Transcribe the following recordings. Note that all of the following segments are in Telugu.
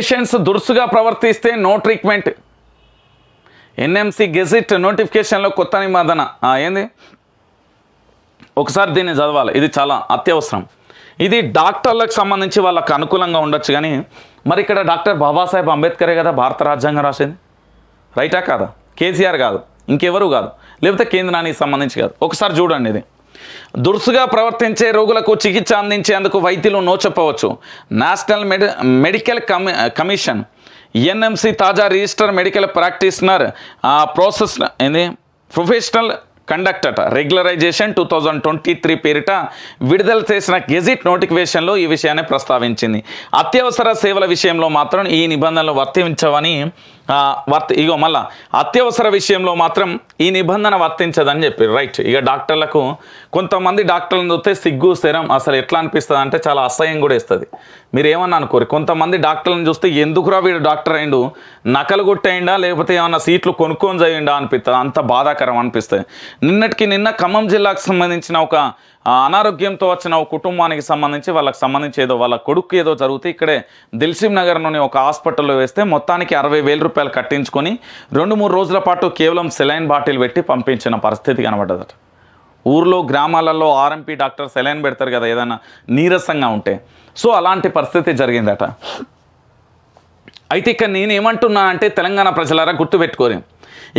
పేషెంట్స్ దురుసుగా ప్రవర్తిస్తే నో ట్రీట్మెంట్ ఎన్ఎంసి గెజిట్ నోటిఫికేషన్లో కొత్త నిమాదన ఏంది ఒకసారి దీన్ని చదవాలి ఇది చాలా అత్యవసరం ఇది డాక్టర్లకు సంబంధించి వాళ్ళకు అనుకూలంగా ఉండొచ్చు కానీ మరి ఇక్కడ డాక్టర్ బాబాసాహెబ్ అంబేద్కరే కదా భారత రాజ్యాంగం రాసింది రైటా కాదా కేసీఆర్ కాదు ఇంకెవరు కాదు లేకపోతే కేంద్రానికి సంబంధించి కాదు ఒకసారి చూడండి ఇది దురుసుగా ప్రవర్తించే రోగులకు చికిత్స అందించేందుకు వైద్యులు నో చెప్పవచ్చు national medi medical commi commission NMC తాజా రిజిస్టర్ మెడికల్ ప్రాక్టీషనర్ ప్రాసెస్ ఏంది professional conduct regularisation two thousand twenty three పేరిట విడుదల చేసిన గెజిట్ నోటిఫికేషన్లో ఈ విషయాన్ని ప్రస్తావించింది అత్యవసర సేవల విషయంలో మాత్రం ఈ నిబంధనలు వర్తించవని వర్త ఇగో మళ్ళా అత్యవసర విషయంలో మాత్రం ఈ నిబంధన వర్తించదని చెప్పారు రైట్ ఇక డాక్టర్లకు కొంతమంది డాక్టర్లను చూస్తే సిగ్గు స్థిరం అసలు ఎట్లా అనిపిస్తుంది అంటే చాలా అసహ్యం కూడా ఇస్తుంది మీరు ఏమన్నా అనుకోరు కొంతమంది డాక్టర్లను చూస్తే ఎందుకురా వీడు డాక్టర్ అయిండు నకలు కొట్టేయండా లేకపోతే ఏమన్నా సీట్లు కొనుక్కొని చేయండా అనిపిస్తుంది అంత బాధాకరం అనిపిస్తుంది నిన్నటికి నిన్న ఖమ్మం జిల్లాకు సంబంధించిన ఒక అనారోగ్యంతో వచ్చిన ఒక కుటుంబానికి సంబంధించి వాళ్ళకి సంబంధించి ఏదో వాళ్ళ కొడుకు ఏదో జరుగుతాయి ఇక్కడే దిల్సిం నగర్లోని ఒక హాస్పిటల్లో వేస్తే మొత్తానికి అరవై వేల రూపాయలు కట్టించుకొని రెండు మూడు రోజుల పాటు కేవలం సెలైన్ బాటిల్ పెట్టి పంపించిన పరిస్థితి కనబడ్డదట ఊర్లో గ్రామాలలో ఆర్ఎంపీ డాక్టర్ సెలైన్ పెడతారు కదా ఏదైనా నీరసంగా ఉంటే సో అలాంటి పరిస్థితి జరిగిందట అయితే ఇక్కడ నేనేమంటున్నా అంటే తెలంగాణ ప్రజలారా గుర్తుపెట్టుకోరే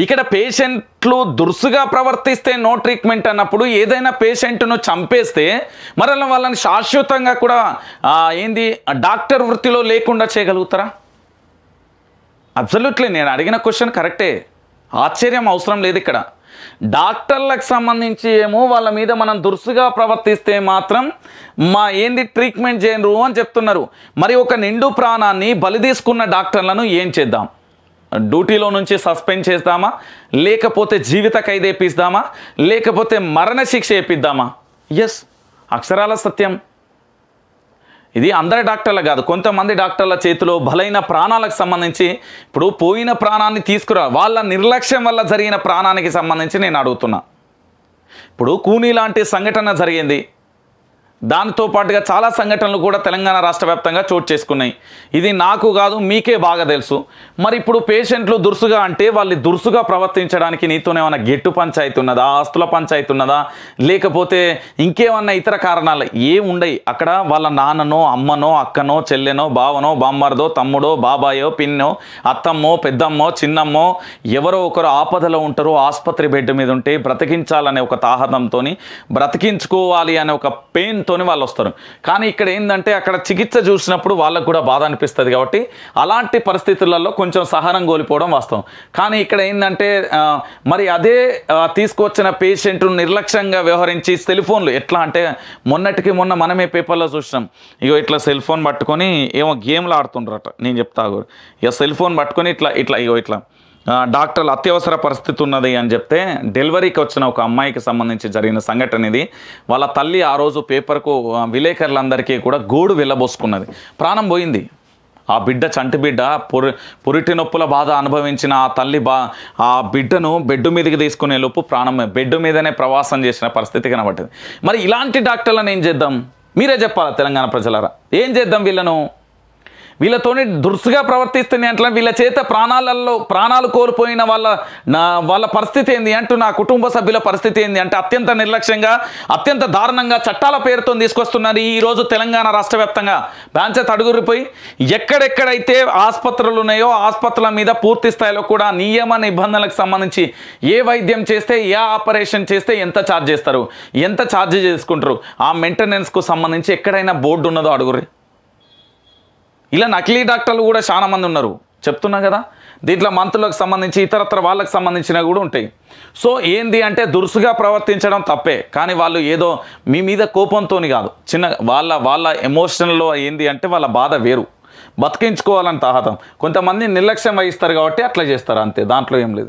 ఇక్కడ పేషెంట్లు దురుసుగా ప్రవర్తిస్తే నో ట్రీట్మెంట్ అన్నప్పుడు ఏదైనా పేషెంట్ను చంపేస్తే మరల వాళ్ళని శాశ్వతంగా కూడా ఏంది డాక్టర్ వృత్తిలో లేకుండా చేయగలుగుతారా అబ్సల్యూట్లీ నేను అడిగిన క్వశ్చన్ కరెక్టే ఆశ్చర్యం అవసరం లేదు ఇక్కడ డాక్టర్లకు సంబంధించి ఏమో వాళ్ళ మీద మనం దురుసుగా ప్రవర్తిస్తే మాత్రం మా ఏంది ట్రీట్మెంట్ చేయరు అని చెప్తున్నారు మరి ఒక నిండు ప్రాణాన్ని బలి తీసుకున్న డాక్టర్లను ఏం చేద్దాం డ్యూటీలో నుంచి సస్పెండ్ చేద్దామా లేకపోతే జీవిత ఖైదేపిస్తామా లేకపోతే మరణశిక్ష వేపిద్దామా ఎస్ అక్షరాల సత్యం ఇది అందరి డాక్టర్ల కాదు కొంతమంది డాక్టర్ల చేతిలో బలైన ప్రాణాలకు సంబంధించి ఇప్పుడు పోయిన ప్రాణాన్ని తీసుకురా వాళ్ళ నిర్లక్ష్యం వల్ల జరిగిన ప్రాణానికి సంబంధించి నేను అడుగుతున్నా ఇప్పుడు కూనీ లాంటి సంఘటన జరిగింది దానితో పాటుగా చాలా సంఘటనలు కూడా తెలంగాణ రాష్ట్ర వ్యాప్తంగా చోటు చేసుకున్నాయి ఇది నాకు కాదు మీకే బాగా తెలుసు మరి ఇప్పుడు పేషెంట్లు దురుసుగా అంటే వాళ్ళు దురుసుగా ప్రవర్తించడానికి నీతోనే ఏమైనా గెట్టు పంచాయతీ ఉన్నదా ఆస్తుల పంచాయతీ ఉన్నదా లేకపోతే ఇంకేమన్నా ఇతర కారణాలు ఏ ఉండయి అక్కడ వాళ్ళ నాన్ననో అమ్మనో అక్కనో చెల్లెనో బావనో బామ్మరదో తమ్ముడో బాబాయో పిన్నో అత్తమ్మో పెద్దమ్మో చిన్నమ్మో ఎవరో ఒకరు ఆపదలో ఉంటారో ఆసుపత్రి బెడ్ మీద ఉంటే బ్రతికించాలనే ఒక తాహతంతో బ్రతికించుకోవాలి అనే ఒక పెయిన్తో ఉద్దేశంతోనే వాళ్ళు వస్తారు కానీ ఇక్కడ ఏంటంటే అక్కడ చికిత్స చూసినప్పుడు వాళ్ళకు కూడా బాధ అనిపిస్తుంది కాబట్టి అలాంటి పరిస్థితులలో కొంచెం సహనం కోల్పోవడం వాస్తవం కానీ ఇక్కడ ఏంటంటే మరి అదే తీసుకొచ్చిన పేషెంట్ను నిర్లక్ష్యంగా వ్యవహరించి సెల్ ఫోన్లు ఎట్లా అంటే మొన్నటికి మొన్న మనమే పేపర్లో చూసినాం ఇగో ఇట్లా సెల్ ఫోన్ పట్టుకొని ఏమో గేమ్లు ఆడుతుండ్రట నేను చెప్తా ఇక సెల్ ఫోన్ పట్టుకొని ఇట్లా ఇట్లా ఇగో ఇట్లా డాక్టర్లు అత్యవసర పరిస్థితి ఉన్నది అని చెప్తే డెలివరీకి వచ్చిన ఒక అమ్మాయికి సంబంధించి జరిగిన సంఘటన ఇది వాళ్ళ తల్లి ఆ రోజు పేపర్కు విలేకరులందరికీ కూడా గోడు వెళ్ళబోసుకున్నది ప్రాణం పోయింది ఆ బిడ్డ చంటి బిడ్డ పురి పురిటి నొప్పుల బాధ అనుభవించిన ఆ తల్లి బా ఆ బిడ్డను బెడ్ మీదకి తీసుకునే లోపు ప్రాణం బెడ్ మీదనే ప్రవాసం చేసిన పరిస్థితి కనబడింది మరి ఇలాంటి డాక్టర్లను ఏం చేద్దాం మీరే చెప్పాలా తెలంగాణ ప్రజలారా ఏం చేద్దాం వీళ్ళను వీళ్ళతోని దురుసుగా ప్రవర్తిస్తుంది అంటే వీళ్ళ చేత ప్రాణాలలో ప్రాణాలు కోల్పోయిన వాళ్ళ నా వాళ్ళ పరిస్థితి ఏంది అంటూ నా కుటుంబ సభ్యుల పరిస్థితి ఏంది అంటే అత్యంత నిర్లక్ష్యంగా అత్యంత దారుణంగా చట్టాల పేరుతో తీసుకొస్తున్నారు ఈరోజు తెలంగాణ రాష్ట్ర వ్యాప్తంగా బ్యాంచ తడుగురిపోయి ఎక్కడెక్కడైతే ఆసుపత్రులు ఉన్నాయో ఆసుపత్రుల మీద పూర్తి స్థాయిలో కూడా నియమ నిబంధనలకు సంబంధించి ఏ వైద్యం చేస్తే ఏ ఆపరేషన్ చేస్తే ఎంత ఛార్జ్ చేస్తారు ఎంత ఛార్జ్ చేసుకుంటారు ఆ మెయింటెనెన్స్కు సంబంధించి ఎక్కడైనా బోర్డు ఉన్నదో అడుగురి ఇలా నకిలీ డాక్టర్లు కూడా చాలా మంది ఉన్నారు చెప్తున్నా కదా దీంట్లో మంత్రులకు సంబంధించి ఇతరత్ర వాళ్ళకి సంబంధించినవి కూడా ఉంటాయి సో ఏంది అంటే దురుసుగా ప్రవర్తించడం తప్పే కానీ వాళ్ళు ఏదో మీ మీద కోపంతో కాదు చిన్న వాళ్ళ వాళ్ళ ఎమోషనల్లో ఏంది అంటే వాళ్ళ బాధ వేరు బతికించుకోవాలని తాహతం కొంతమంది నిర్లక్ష్యం వహిస్తారు కాబట్టి అట్లా చేస్తారు అంతే దాంట్లో ఏం లేదు